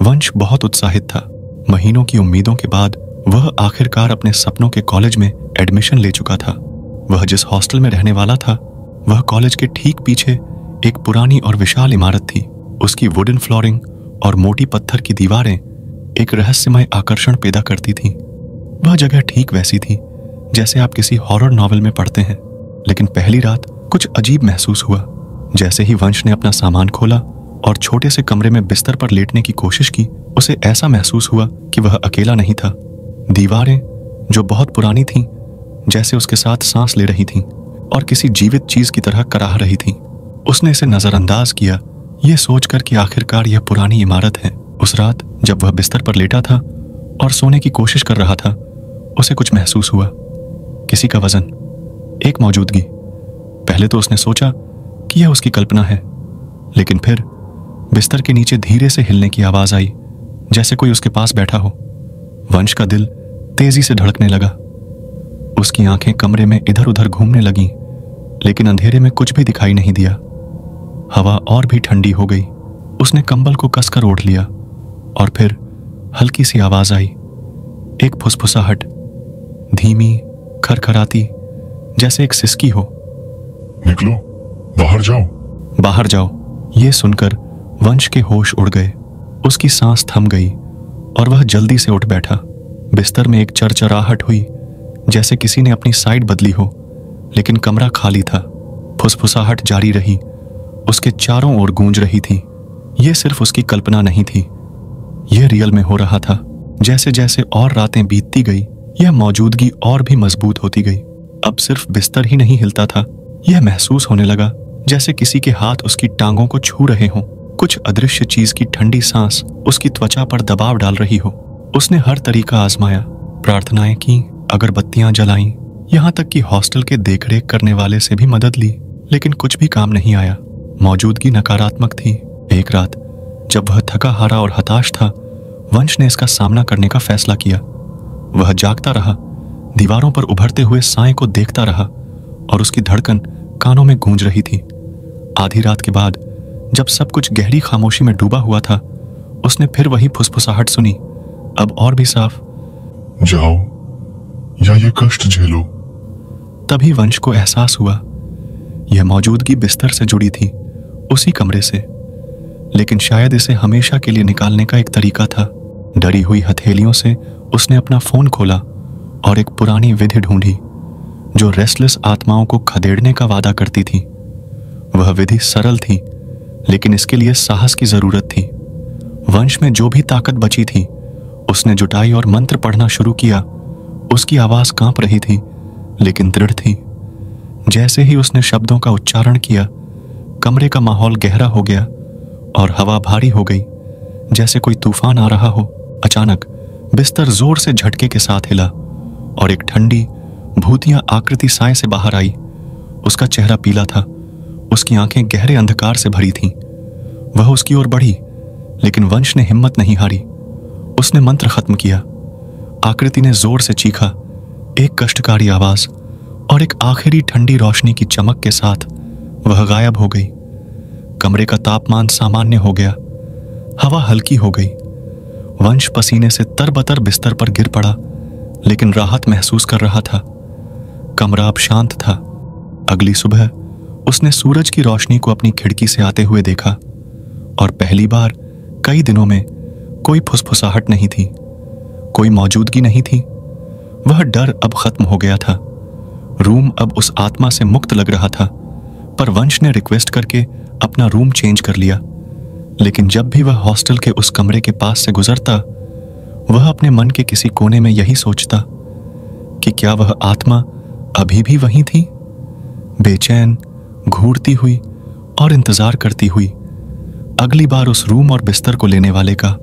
वंश बहुत उत्साहित था महीनों की उम्मीदों के बाद वह आखिरकार अपने सपनों के कॉलेज में एडमिशन ले चुका था वह जिस हॉस्टल में रहने वाला था वह कॉलेज के ठीक पीछे एक पुरानी और विशाल इमारत थी उसकी वुडन फ्लोरिंग और मोटी पत्थर की दीवारें एक रहस्यमय आकर्षण पैदा करती थीं वह जगह ठीक वैसी थी जैसे आप किसी हॉरर नॉवल में पढ़ते हैं लेकिन पहली रात कुछ अजीब महसूस हुआ जैसे ही वंश ने अपना सामान खोला और छोटे से कमरे में बिस्तर पर लेटने की कोशिश की उसे ऐसा महसूस हुआ कि वह अकेला नहीं था दीवारें जो बहुत पुरानी थीं जैसे उसके साथ सांस ले रही थीं और किसी जीवित चीज की तरह कराह रही थीं उसने इसे नजरअंदाज किया यह सोचकर कि आखिरकार यह पुरानी इमारत है उस रात जब वह बिस्तर पर लेटा था और सोने की कोशिश कर रहा था उसे कुछ महसूस हुआ किसी का वजन एक मौजूदगी पहले तो उसने सोचा कि यह उसकी कल्पना है लेकिन फिर बिस्तर के नीचे धीरे से हिलने की आवाज आई जैसे कोई उसके पास बैठा हो वंश का दिल तेजी से धड़कने लगा उसकी आंखें कमरे में इधर उधर घूमने लगीं लेकिन अंधेरे में कुछ भी दिखाई नहीं दिया हवा और भी ठंडी हो गई उसने कंबल को कसकर ओढ़ लिया और फिर हल्की सी आवाज आई एक फुसफुसाहट धीमी खरखराती जैसे एक सिसकी हो निकलो बाहर जाओ बाहर जाओ ये सुनकर वंश के होश उड़ गए उसकी सांस थम गई और वह जल्दी से उठ बैठा बिस्तर में एक चरचराहट हुई जैसे किसी ने अपनी साइड बदली हो लेकिन कमरा खाली था फुसफुसाहट जारी रही उसके चारों ओर गूंज रही थी ये सिर्फ उसकी कल्पना नहीं थी यह रियल में हो रहा था जैसे जैसे और रातें बीतती गई यह मौजूदगी और भी मजबूत होती गई अब सिर्फ बिस्तर ही नहीं हिलता था यह महसूस होने लगा जैसे किसी के हाथ उसकी टांगों को छू रहे हों कुछ अदृश्य चीज की ठंडी सांस उसकी त्वचा पर दबाव डाल रही हो उसने हर तरीका आजमाया प्रार्थनाएं की अगरबत्तियां जलाई यहाँ तक कि हॉस्टल के देखरेख करने वाले से भी मदद ली लेकिन कुछ भी काम नहीं आया मौजूदगी नकारात्मक थी एक रात जब वह थका हारा और हताश था वंश ने इसका सामना करने का फैसला किया वह जागता रहा दीवारों पर उभरते हुए साय को देखता रहा और उसकी धड़कन कानों में गूंज रही थी आधी रात के बाद जब सब कुछ गहरी खामोशी में डूबा हुआ था उसने फिर वही फुसफुसाहट सुनी अब और भी साफ जाओ या ये कष्ट झेलो तभी वंश को एहसास हुआ यह मौजूदगी बिस्तर से जुड़ी थी उसी कमरे से लेकिन शायद इसे हमेशा के लिए निकालने का एक तरीका था डरी हुई हथेलियों से उसने अपना फोन खोला और एक पुरानी विधि ढूंढी जो रेस्टलेस आत्माओं को खदेड़ने का वादा करती थी वह विधि सरल थी लेकिन इसके लिए साहस की जरूरत थी वंश में जो भी ताकत बची थी उसने जुटाई और मंत्र पढ़ना शुरू किया उसकी आवाज कांप रही थी लेकिन दृढ़ थी जैसे ही उसने शब्दों का उच्चारण किया कमरे का माहौल गहरा हो गया और हवा भारी हो गई जैसे कोई तूफान आ रहा हो अचानक बिस्तर जोर से झटके के साथ हिला और एक ठंडी भूतिया आकृति साय से बाहर आई उसका चेहरा पीला था उसकी आंखें गहरे अंधकार से भरी थीं। वह उसकी ओर बढ़ी लेकिन वंश ने हिम्मत नहीं हारी उसने मंत्र खत्म किया आकृति ने जोर से चीखा एक कष्टकारी आवाज और एक आखिरी ठंडी रोशनी की चमक के साथ वह गायब हो गई कमरे का तापमान सामान्य हो गया हवा हल्की हो गई वंश पसीने से तरबतर बिस्तर पर गिर पड़ा लेकिन राहत महसूस कर रहा था कमरा अब शांत था अगली सुबह उसने सूरज की रोशनी को अपनी खिड़की से आते हुए देखा और पहली बार कई दिनों में कोई फुसफुसाहट नहीं थी कोई मौजूदगी नहीं थी वह डर अब खत्म हो गया था रूम अब उस आत्मा से मुक्त लग रहा था पर वंश ने रिक्वेस्ट करके अपना रूम चेंज कर लिया लेकिन जब भी वह हॉस्टल के उस कमरे के पास से गुजरता वह अपने मन के किसी कोने में यही सोचता कि क्या वह आत्मा अभी भी वहीं थी बेचैन घूरती हुई और इंतजार करती हुई अगली बार उस रूम और बिस्तर को लेने वाले का